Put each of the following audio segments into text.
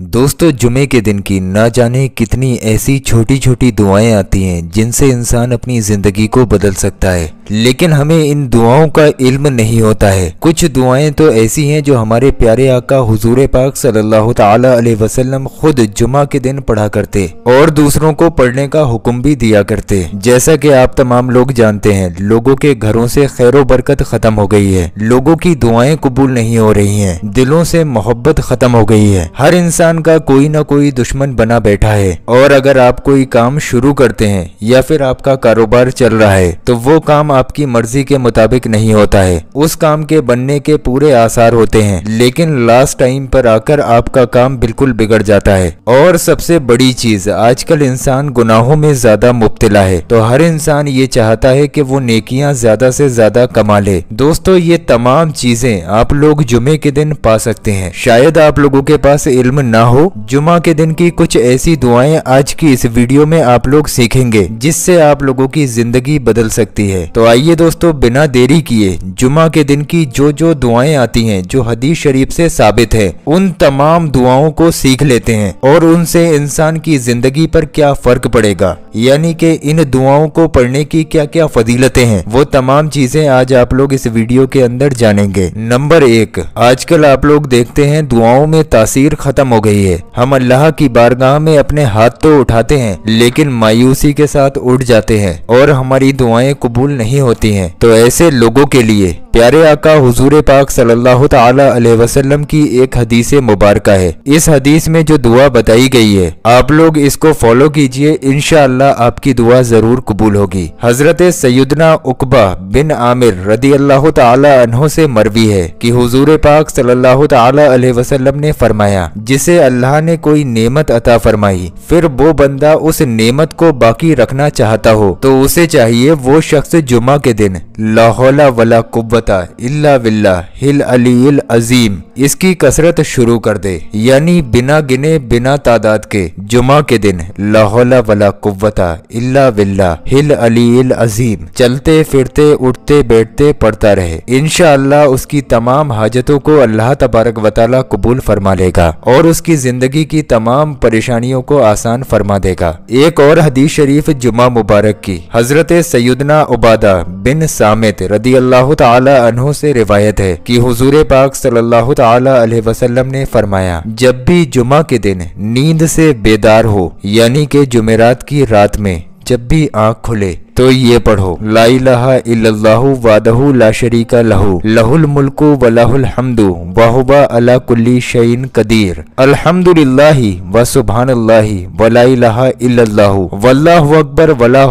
दोस्तों जुमे के दिन की ना जाने कितनी ऐसी छोटी छोटी दुआएं आती हैं जिनसे इंसान अपनी ज़िंदगी को बदल सकता है लेकिन हमें इन दुआओं का इल्म नहीं होता है कुछ दुआएं तो ऐसी हैं जो हमारे प्यारे आका हुजूर पाक सल्लल्लाहु अलैहि वसल्लम खुद जुमा के दिन पढ़ा करते और दूसरों को पढ़ने का हुक्म भी दिया करते जैसा की आप तमाम लोग जानते हैं लोगों के घरों से खैर बरकत खत्म हो गई है लोगों की दुआएं कबूल नहीं हो रही है दिलों से मोहब्बत खत्म हो गई है हर इंसान इंसान का कोई ना कोई दुश्मन बना बैठा है और अगर आप कोई काम शुरू करते हैं या फिर आपका कारोबार चल रहा है तो वो काम आपकी मर्जी के मुताबिक नहीं होता है उस काम के बनने के पूरे आसार होते हैं लेकिन लास्ट टाइम पर आकर आपका काम बिल्कुल बिगड़ जाता है और सबसे बड़ी चीज आजकल इंसान गुनाहों में ज्यादा मुबतला है तो हर इंसान ये चाहता है की वो नेकिया ज्यादा ऐसी ज्यादा कमा ले दोस्तों ये तमाम चीजें आप लोग जुमे के दिन पा सकते हैं शायद आप लोगों के पास इल्म ना हो जुमा के दिन की कुछ ऐसी दुआएं आज की इस वीडियो में आप लोग सीखेंगे जिससे आप लोगों की जिंदगी बदल सकती है तो आइए दोस्तों बिना देरी किए जुमा के दिन की जो जो दुआएं आती हैं जो हदीस शरीफ से साबित है उन तमाम दुआओं को सीख लेते हैं और उनसे इंसान की जिंदगी पर क्या फर्क पड़ेगा यानी की इन दुआओं को पढ़ने की क्या क्या फजीलतें हैं वो तमाम चीजें आज आप लोग इस वीडियो के अंदर जानेंगे नंबर एक आजकल आप लोग देखते हैं दुआओं में तासीर खत्म हो गई है हम अल्लाह की बारगाह में अपने हाथ तो उठाते हैं लेकिन मायूसी के साथ उठ जाते हैं और हमारी दुआएं कबूल नहीं होती हैं तो ऐसे लोगों के लिए प्यारे आका हुजूर पाक सल्लल्लाहु अलैहि वसल्लम की एक हदीस मुबारक है इस हदीस में जो दुआ बताई गई है आप लोग इसको फॉलो कीजिए इनशाला आपकी दुआ जरूर कबूल होगी हजरत सयदना उकबा बिन आमिर रदी अल्लाह तहों से मरवी है कि हुजूर पाक सल्लल्लाहु अलैहि वसल्लम ने फरमाया जिसे उसे अल्लाह ने कोई नेमत अता फरमाई फिर वो बंदा उस नेमत को बाकी रखना चाहता हो तो उसे चाहिए वो शख्स जुमा के दिन लाहौला वला कुब्बता इल्ला बिल्ला हिल अली अजीम इसकी कसरत शुरू कर दे यानी बिना गिने बिना तादाद के जुमा के दिन लाहौला वला कुव्वता इल्ला विल्ला हिल अली अजीम चलते फिरते उठते बैठते पढ़ता रहे इनशा उसकी तमाम हाजतों को अल्लाह तबारक वाली कबूल फरमा लेगा और उसकी उसकी ज़िंदगी की तमाम परेशानियों को आसान फरमा देगा एक और हदीस शरीफ जुमा मुबारक की हज़रत सयदना उबादा बिन सामित रदी अल्लाह तहों से रिवायत है की हजूर पाक सल्लाह अलैहि ने फरमाया जब भी जुमा के दिन नींद से बेदार हो यानी के जुमेरात की रात में जब भी आँख खुले तो ये पढ़ो इलाहू वादहू ला शरीका लहू लहुल मुल्कु वलाहुल हमदू वाहबा अला कुल्ली शैन कदीर अल्हम्दुलिल्लाहि व सुबहानल्लाहि व ला लहा इल्लल्लाहु वल्लाहु अकबर वला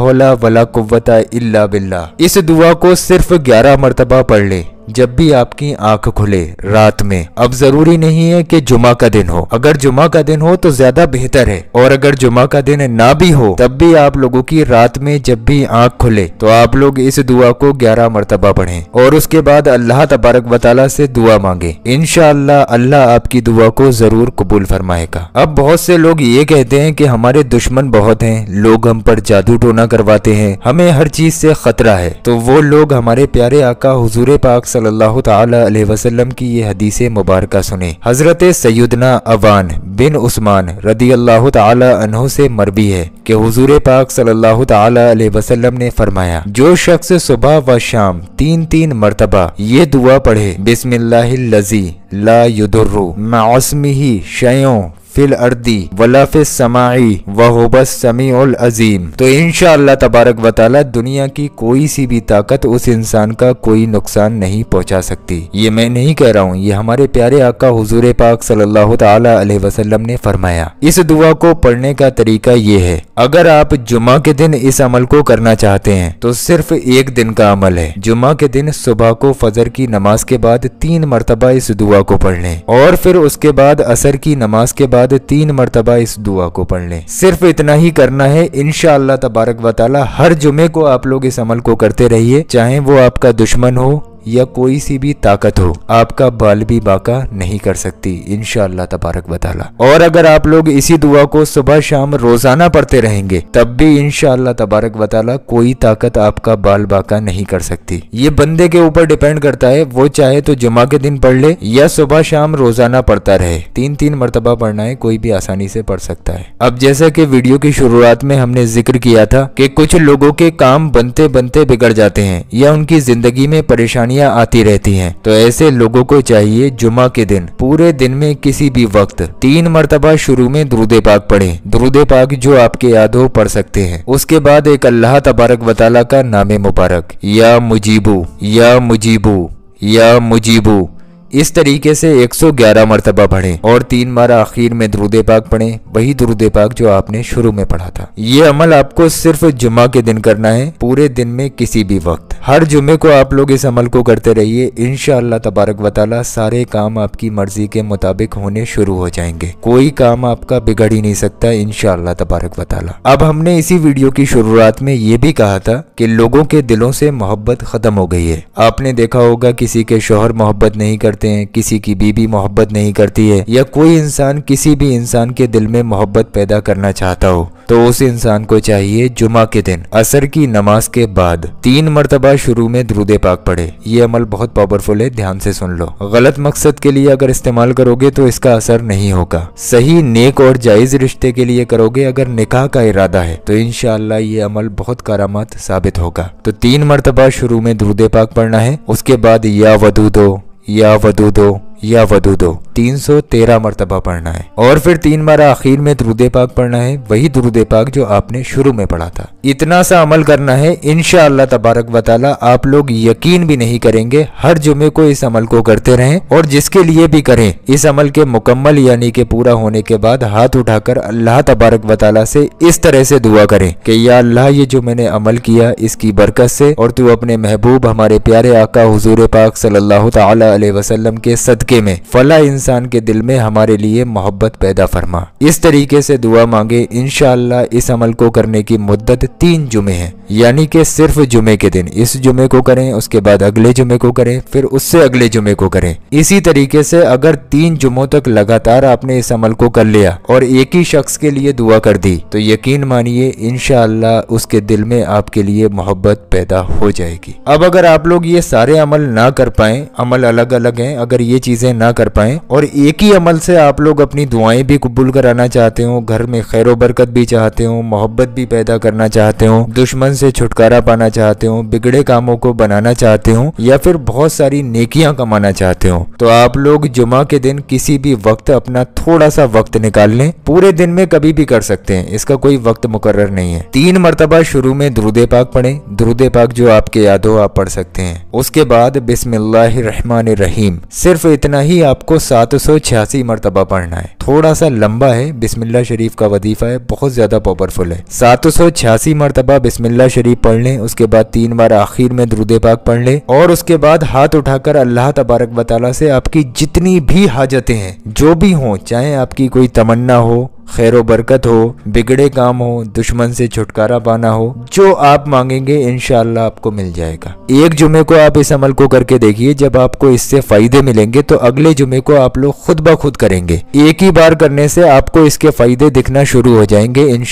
वला कुव्वता इल्ला बिल्ला इस दुआ को सिर्फ ग्यारह मरतबा पढ़ ले जब भी आपकी आंख खुले रात में अब जरूरी नहीं है कि जुमा का दिन हो अगर जुमा का दिन हो तो ज्यादा बेहतर है और अगर जुमा का दिन ना भी हो तब भी आप लोगों की रात में जब भी आँख खुले तो आप लोग इस दुआ को ग्यारह मरतबा पढ़े और उसके बाद अल्लाह तबारक वाली से दुआ मांगे इन अल्लाह आपकी दुआ को जरूर कबूल फरमाएगा अब बहुत से लोग ये कहते हैं की हमारे दुश्मन बहुत है लोग हम पर जादू टोना करवाते हैं हमें हर चीज से खतरा है तो वो लोग हमारे प्यारे आका हजूर पाक सल्लल्लाहु अलैहि वसल्लम की ये हदीस मुबारक सुने हजरत सयदना अवान बिन उस्मान रदी अल्लाह तहों से मरबी है की हजूर पाक सल्लल्लाहु अलैहि वसल्लम वसल्लम ने फरमाया जो शख्स सुबह व शाम तीन तीन मरतबा ये दुआ पढ़े बिस्मिल्लाजी ला युदुर्रु ही शयों फिल अर्दी वलाफ समाई वहोबस समी अजीम तो इनशाला तबारक वाली दुनिया की कोई सी भी ताकत उस इंसान का कोई नुकसान नहीं पहुंचा सकती ये मैं नहीं कह रहा हूँ ये हमारे प्यारे आका हजूर पाक सल्लल्लाहु अलैहि वसल्लम ने फरमाया इस दुआ को पढ़ने का तरीका ये है अगर आप जुमा के दिन इस अमल को करना चाहते हैं तो सिर्फ एक दिन का अमल है जुमा के दिन सुबह को फजर की नमाज के बाद तीन मरतबा इस दुआ को पढ़ लें और फिर उसके बाद असर की नमाज के बाद बाद तीन मरतबा इस दुआ को पढ़ लें सिर्फ इतना ही करना है इनशा तबारक वाली हर जुमे को आप लोग इस अमल को करते रहिए चाहे वो आपका दुश्मन हो या कोई सी भी ताकत हो आपका बाल भी बाका नहीं कर सकती इनशाला तबारक बताला और अगर आप लोग इसी दुआ को सुबह शाम रोजाना पढ़ते रहेंगे तब भी इनशाला तबारक बताला कोई ताकत आपका बाल बाका नहीं कर सकती ये बंदे के ऊपर डिपेंड करता है वो चाहे तो जुमा के दिन पढ़ ले या सुबह शाम रोजाना पढ़ता रहे तीन तीन मरतबा पढ़ना है कोई भी आसानी से पढ़ सकता है अब जैसा की वीडियो की शुरुआत में हमने जिक्र किया था की कुछ लोगों के काम बनते बनते बिगड़ जाते हैं या उनकी जिंदगी में परेशानी परेशानियां आती रहती हैं तो ऐसे लोगों को चाहिए जुमा के दिन पूरे दिन में किसी भी वक्त तीन मरतबा शुरू में द्रुदे पाक पढ़े द्रुदे पाक जो आपके याद हो पढ़ सकते हैं उसके बाद एक अल्लाह तबारक वताला का नाम मुबारक या मुजीबू या मुजीबू या मुजीबू इस तरीके से 111 मरतबा पढ़े और तीन बार आखिर में द्रुदे पाक पढ़े वही द्रुदे पाक जो आपने शुरू में पढ़ा था ये अमल आपको सिर्फ जुमा के दिन करना है पूरे दिन में किसी भी वक्त हर जुमे को आप लोग इस अमल को करते रहिए इन शाह तबारक वाली सारे काम आपकी मर्जी के मुताबिक होने शुरू हो जाएंगे कोई काम आपका बिगड़ ही नहीं सकता इन तबारक वाली अब हमने इसी वीडियो की शुरुआत में ये भी कहा था कि लोगों के दिलों से मोहब्बत खत्म हो गई है आपने देखा होगा किसी के शोहर मोहब्बत नहीं करते हैं किसी की बीबी मोहब्बत नहीं करती है या कोई इंसान किसी भी इंसान के दिल में मोहब्बत पैदा करना चाहता हो तो उस इंसान को चाहिए जुमा के दिन असर की नमाज के बाद तीन मरतबा शुरू में द्रुदे पाक पढ़े ये अमल बहुत पावरफुल है ध्यान से सुन लो गलत मकसद के लिए अगर इस्तेमाल करोगे तो इसका असर नहीं होगा सही नेक और जायज रिश्ते के लिए करोगे अगर निकाह का इरादा है तो इनशाला ये अमल बहुत करामत साबित होगा तो तीन मरतबा शुरू में द्रुदे पाक पढ़ना है उसके बाद या वधू दो या वधू दो या दो तीन सौ तेरह मरतबा पढ़ना है और फिर तीन बार आखिर में द्रुदे पाक पढ़ना है वही द्रुदे पाक जो आपने शुरू में पढ़ा था इतना सा अमल करना है इन तबारक वाली आप लोग यकीन भी नहीं करेंगे हर जुमे को इस अमल को करते रहें और जिसके लिए भी करें इस अमल के मुकम्मल यानी के पूरा होने के बाद हाथ उठाकर अल्लाह तबारक वाली से इस तरह से दुआ करें कि या अल्लाह ये जो मैंने अमल किया इसकी बरकत से और तू अपने महबूब हमारे प्यारे आका हजूर पाक सल्लाम अलैहि के सदके तरीके में फला इंसान के दिल में हमारे लिए मोहब्बत पैदा फरमा इस तरीके से दुआ मांगे इन इस अमल को करने की मुद्दत तीन जुमे है यानी के सिर्फ जुमे के दिन इस जुमे को करें उसके बाद अगले जुमे को करें फिर उससे अगले जुमे को करें इसी तरीके से अगर तीन जुमों तक लगातार आपने इस अमल को कर लिया और एक ही शख्स के लिए दुआ कर दी तो यकीन मानिए इनशाला उसके दिल में आपके लिए मोहब्बत पैदा हो जाएगी अब अगर आप लोग ये सारे अमल ना कर पाए अमल अलग अलग है अगर ये चीज चीज़ें ना कर पाएँ और एक ही अमल से आप लोग अपनी दुआएं भी कबूल कराना चाहते हो घर में खैर बरकत भी चाहते हो मोहब्बत भी पैदा करना चाहते हो दुश्मन से छुटकारा पाना चाहते हो बिगड़े कामों को बनाना चाहते हो या फिर बहुत सारी नेकिया कमाना चाहते हो तो आप लोग जुमा के दिन किसी भी वक्त अपना थोड़ा सा वक्त निकाल लें पूरे दिन में कभी भी कर सकते हैं इसका कोई वक्त मुकर्र नहीं है तीन मरतबा शुरू में द्रुदे पाक पढ़े द्रुदे पाक जो आपके याद हो आप पढ़ सकते हैं उसके बाद रहीम सिर्फ इतना ही आपको सात सौ छियासी मरतबा पढ़ना है थोड़ा सा लंबा है बिस्मिल्ला शरीफ का वजीफा है बहुत ज़्यादा पावरफुल है सात सौ छियासी मरतबा बिस्मिल्ला शरीफ पढ़ लें उसके बाद तीन बार आखिर में द्रुदे पाक पढ़ लें और उसके बाद हाथ उठाकर अल्लाह तबारक बताला से आपकी जितनी भी हाजतें हैं जो भी हों चाहे आपकी कोई तमन्ना हो खैर बरकत हो बिगड़े काम हो दुश्मन से छुटकारा पाना हो जो आप मांगेंगे इन आपको मिल जाएगा एक जुमे को आप इस अमल को करके देखिए जब आपको इससे फायदे मिलेंगे तो अगले जुमे को आप लोग खुद ब खुद करेंगे एक ही बार करने से आपको इसके फायदे दिखना शुरू हो जाएंगे इन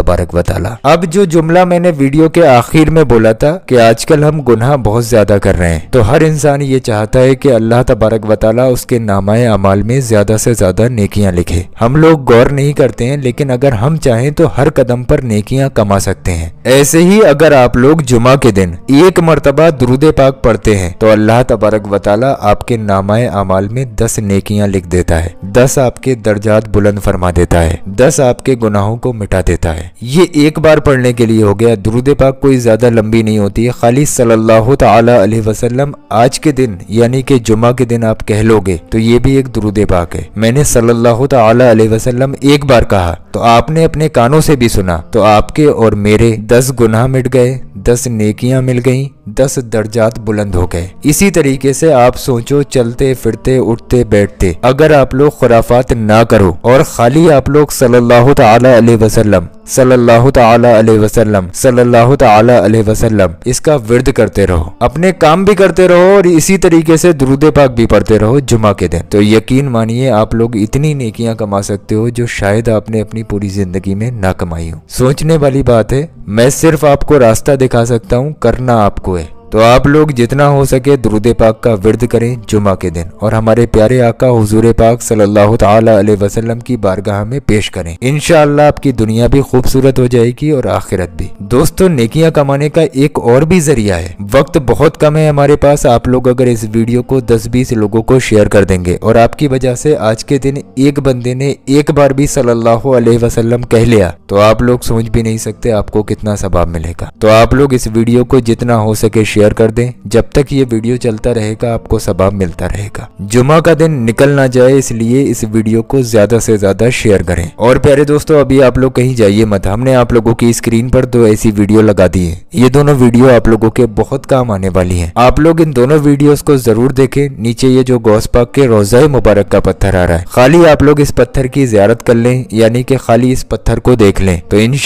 तबारक वाला अब जो जुमला मैंने वीडियो के आखिर में बोला था कि आजकल हम गुना बहुत ज्यादा कर रहे हैं तो हर इंसान ये चाहता है की अल्लाह तबारक वाली उसके नामाए अमाल में ज्यादा से ज्यादा नेकियाँ लिखे हम लोग गौर नहीं करते हैं लेकिन अगर हम चाहें तो हर कदम पर नेकियां कमा सकते हैं ऐसे ही अगर आप लोग जुमा के दिन एक मरतबा दुरुदे पाक पढ़ते हैं तो अल्लाह तबारक वाला आपके नामाए अमाल में दस नेकियां लिख देता है दस आपके दर्जात बुलंद फरमा देता है दस आपके गुनाहों को मिटा देता है ये एक बार पढ़ने के लिए हो गया दुरुदे पाक कोई ज्यादा लंबी नहीं होती है खाली सल्लल्लाहु अलैहि वसल्लम आज के दिन यानी कि जुमा के दिन आप कह लोगे तो ये भी एक दुरुदे पाक है मैंने सल्लल्लाहु अलैहि वसल्लम एक बार कहा तो आपने अपने कानों से भी सुना तो आपके और मेरे दस गुनाह मिट गए दस नेकियां मिल गईं दस दर्जात बुलंद हो गए इसी तरीके से आप सोचो चलते फिरते उठते बैठते अगर आप लोग खुराफात ना करो और खाली आप लोग सल्लल्लाहु ताला अलैहि वसल्लम सल्लल्लाहु अलैहि वसल्लम सल्लल्लाहु अलैहि वसल्लम इसका विरद करते रहो अपने काम भी करते रहो और इसी तरीके से दुरुद पाक भी पढ़ते रहो जुमा के दिन तो यकीन मानिए आप लोग इतनी नेकियां कमा सकते हो जो शायद आपने अपनी पूरी जिंदगी में ना कमाई हो सोचने वाली बात है मैं सिर्फ आपको रास्ता दिखा सकता हूँ करना आपको है तो आप लोग जितना हो सके दरुद पाक का विरद करें जुमा के दिन और हमारे प्यारे आका हजूर पाक सल्लल्लाहु अलैहि वसल्लम की बारगाह में पेश करें इन आपकी दुनिया भी खूबसूरत हो जाएगी और आखिरत भी दोस्तों नेकियां कमाने का एक और भी जरिया है वक्त बहुत कम है हमारे पास आप लोग अगर इस वीडियो को दस बीस लोगों को शेयर कर देंगे और आपकी वजह से आज के दिन एक बंदे ने एक बार भी सल्लाह वसलम कह लिया तो आप लोग सोच भी नहीं सकते आपको कितना सबाब मिलेगा तो आप लोग इस वीडियो को जितना हो सके शेयर शेयर कर दें जब तक ये वीडियो चलता रहेगा आपको सबाब मिलता रहेगा जुमा का दिन निकल ना जाए इसलिए इस वीडियो को ज्यादा से ज्यादा शेयर करें और प्यारे दोस्तों अभी आप लोग कहीं जाइए मत हमने आप लोगों की स्क्रीन पर दो ऐसी वीडियो लगा दी है ये दोनों वीडियो आप लोगों के बहुत काम आने वाली है आप लोग इन दोनों वीडियो को जरूर देखे नीचे ये जो गौस पाक के रोजा मुबारक का पत्थर आ रहा है खाली आप लोग इस पत्थर की ज्यारत कर लें यानी कि खाली इस पत्थर को देख लें तो इन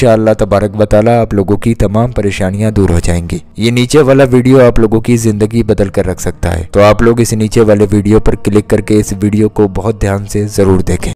तबारक बताला आप लोगों की तमाम परेशानियां दूर हो जाएंगी ये नीचे वाला वीडियो वीडियो आप लोगों की जिंदगी बदल कर रख सकता है तो आप लोग इस नीचे वाले वीडियो पर क्लिक करके इस वीडियो को बहुत ध्यान से जरूर देखें